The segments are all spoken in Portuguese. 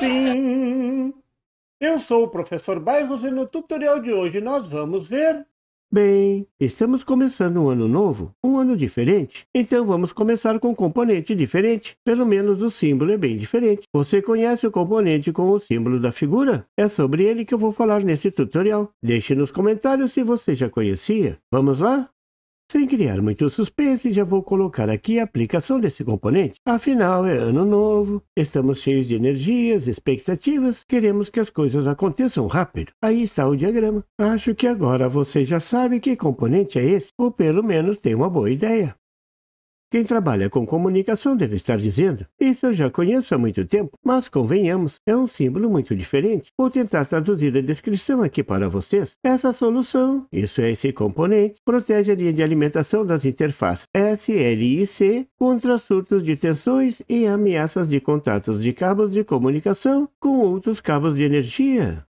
Sim, Eu sou o professor Bairros e no tutorial de hoje nós vamos ver. Bem, estamos começando um ano novo, um ano diferente. Então vamos começar com um componente diferente. Pelo menos o símbolo é bem diferente. Você conhece o componente com o símbolo da figura? É sobre ele que eu vou falar nesse tutorial. Deixe nos comentários se você já conhecia. Vamos lá? Sem criar muito suspense, já vou colocar aqui a aplicação desse componente. Afinal, é ano novo, estamos cheios de energias, expectativas, queremos que as coisas aconteçam rápido. Aí está o diagrama. Acho que agora você já sabe que componente é esse, ou pelo menos tem uma boa ideia. Quem trabalha com comunicação deve estar dizendo: Isso eu já conheço há muito tempo, mas convenhamos, é um símbolo muito diferente. Vou tentar traduzir a descrição aqui para vocês. Essa solução, isso é esse componente, protege a linha de alimentação das interfaces SLIC contra surtos de tensões e ameaças de contatos de cabos de comunicação com outros cabos de energia.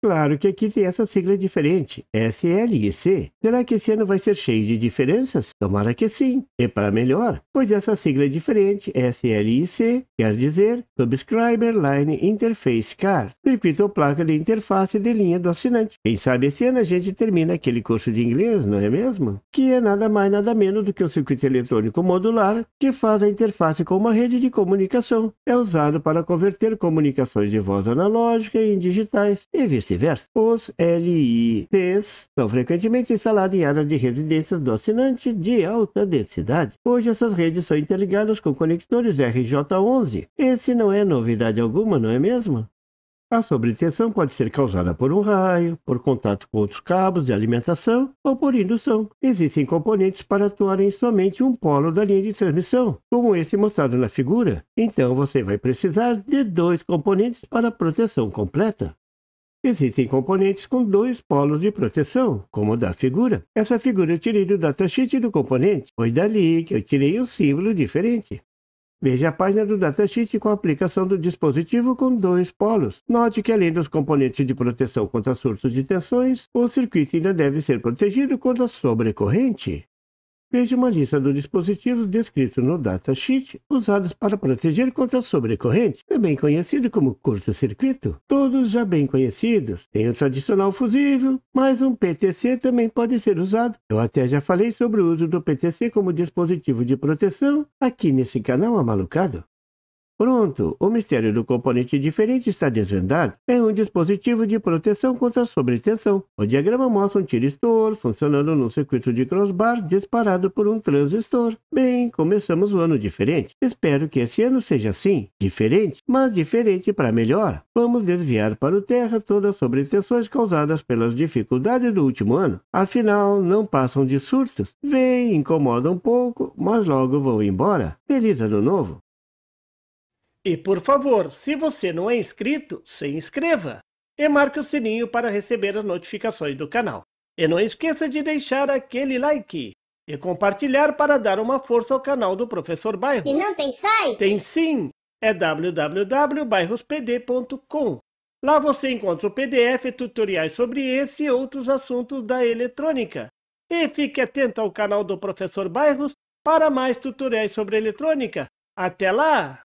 Claro que aqui tem essa sigla diferente, SLIC. Será que esse ano vai ser cheio de diferenças? Tomara que sim, e é para melhor, pois essa sigla é diferente, SLIC, quer dizer Subscriber Line Interface Card, circuito ou placa de interface de linha do assinante. Quem sabe esse ano a gente termina aquele curso de inglês, não é mesmo? Que é nada mais nada menos do que um circuito eletrônico modular que faz a interface com uma rede de comunicação. É usado para converter comunicações de voz analógica em digitais e vice vice-versa. Os LITs são frequentemente instalados em áreas de residências do assinante de alta densidade. Hoje essas redes são interligadas com conectores RJ11. Esse não é novidade alguma, não é mesmo? A sobretensão pode ser causada por um raio, por contato com outros cabos de alimentação ou por indução. Existem componentes para atuar em somente um polo da linha de transmissão, como esse mostrado na figura. Então você vai precisar de dois componentes para a proteção completa. Existem componentes com dois polos de proteção, como o da figura. Essa figura eu tirei do datasheet do componente, pois dali que eu tirei um símbolo diferente. Veja a página do datasheet com a aplicação do dispositivo com dois polos. Note que além dos componentes de proteção contra surtos de tensões, o circuito ainda deve ser protegido contra sobrecorrente. Veja uma lista dos dispositivos descritos no datasheet usados para proteger contra a sobrecorrente, também conhecido como curto-circuito. Todos já bem conhecidos. Tem o tradicional fusível, mas um PTC também pode ser usado. Eu até já falei sobre o uso do PTC como dispositivo de proteção aqui nesse canal amalucado. Pronto, o mistério do componente diferente está desvendado. É um dispositivo de proteção contra sobretensão. O diagrama mostra um tiristor funcionando num circuito de crossbar disparado por um transistor. Bem, começamos o ano diferente. Espero que esse ano seja assim, diferente, mas diferente para melhor. Vamos desviar para o Terra todas as sobretensões causadas pelas dificuldades do último ano. Afinal, não passam de surtos. Vêm, incomodam um pouco, mas logo vão embora. Feliz ano novo! E por favor, se você não é inscrito, se inscreva e marque o sininho para receber as notificações do canal. E não esqueça de deixar aquele like e compartilhar para dar uma força ao canal do Professor Bairro. E não tem site? Tem sim! É www.bairrospd.com. Lá você encontra o PDF, tutoriais sobre esse e outros assuntos da eletrônica. E fique atento ao canal do Professor Bairros para mais tutoriais sobre eletrônica. Até lá!